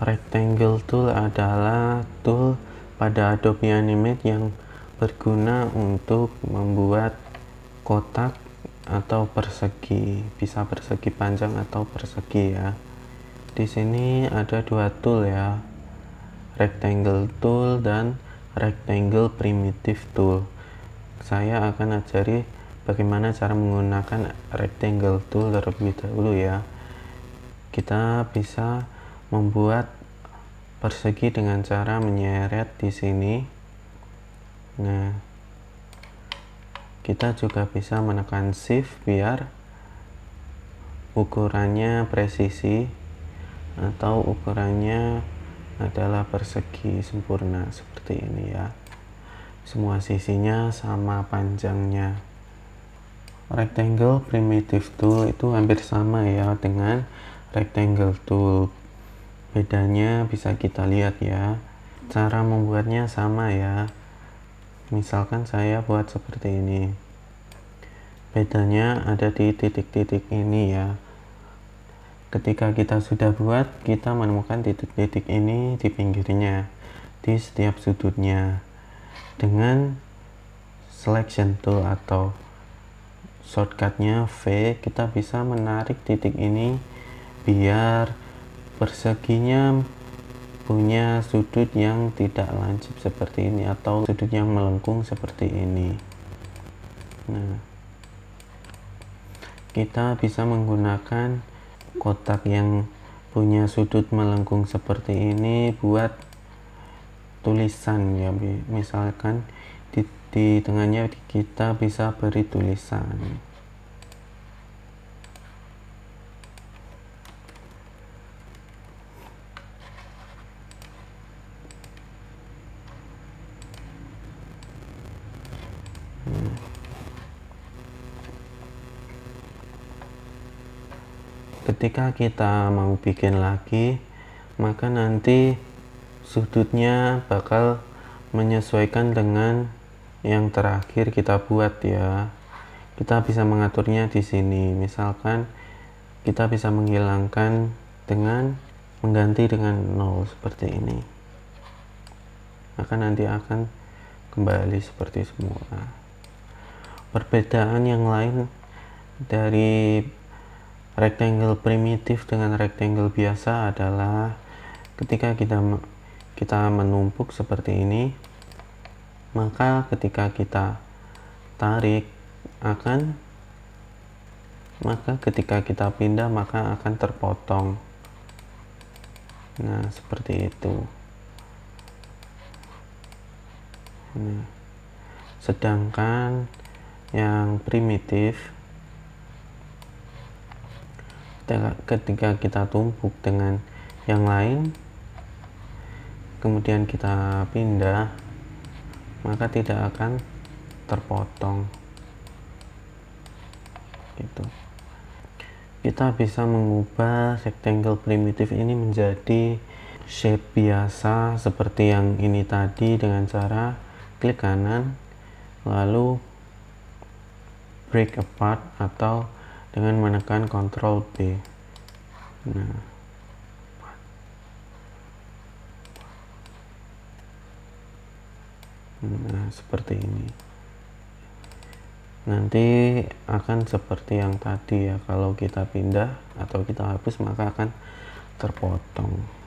Rectangle Tool adalah tool pada Adobe Animate yang berguna untuk membuat kotak atau persegi, bisa persegi panjang atau persegi ya. Di sini ada dua tool ya, Rectangle Tool dan Rectangle Primitive Tool. Saya akan ajari bagaimana cara menggunakan Rectangle Tool terlebih dahulu ya. Kita bisa membuat persegi dengan cara menyeret di sini nah kita juga bisa menekan shift biar ukurannya presisi atau ukurannya adalah persegi sempurna seperti ini ya semua sisinya sama panjangnya rectangle primitive tool itu hampir sama ya dengan rectangle tool bedanya bisa kita lihat ya cara membuatnya sama ya misalkan saya buat seperti ini bedanya ada di titik-titik ini ya ketika kita sudah buat kita menemukan titik-titik ini di pinggirnya di setiap sudutnya dengan selection tool atau shortcutnya V kita bisa menarik titik ini biar Perseginya punya sudut yang tidak lancip seperti ini atau sudut yang melengkung seperti ini. Nah, kita bisa menggunakan kotak yang punya sudut melengkung seperti ini buat tulisan ya misalkan di, di tengahnya kita bisa beri tulisan ketika kita mau bikin lagi maka nanti sudutnya bakal menyesuaikan dengan yang terakhir kita buat ya kita bisa mengaturnya di sini misalkan kita bisa menghilangkan dengan mengganti dengan nol seperti ini maka nanti akan kembali seperti semula perbedaan yang lain dari rectangle primitif dengan rectangle biasa adalah ketika kita kita menumpuk seperti ini maka ketika kita tarik akan maka ketika kita pindah maka akan terpotong nah seperti itu nah sedangkan yang primitif ketika kita tumpuk dengan yang lain kemudian kita pindah maka tidak akan terpotong gitu kita bisa mengubah rectangle primitif ini menjadi shape biasa seperti yang ini tadi dengan cara klik kanan lalu break apart atau dengan menekan Ctrl B. Nah, nah seperti ini. Nanti akan seperti yang tadi ya, kalau kita pindah atau kita hapus maka akan terpotong.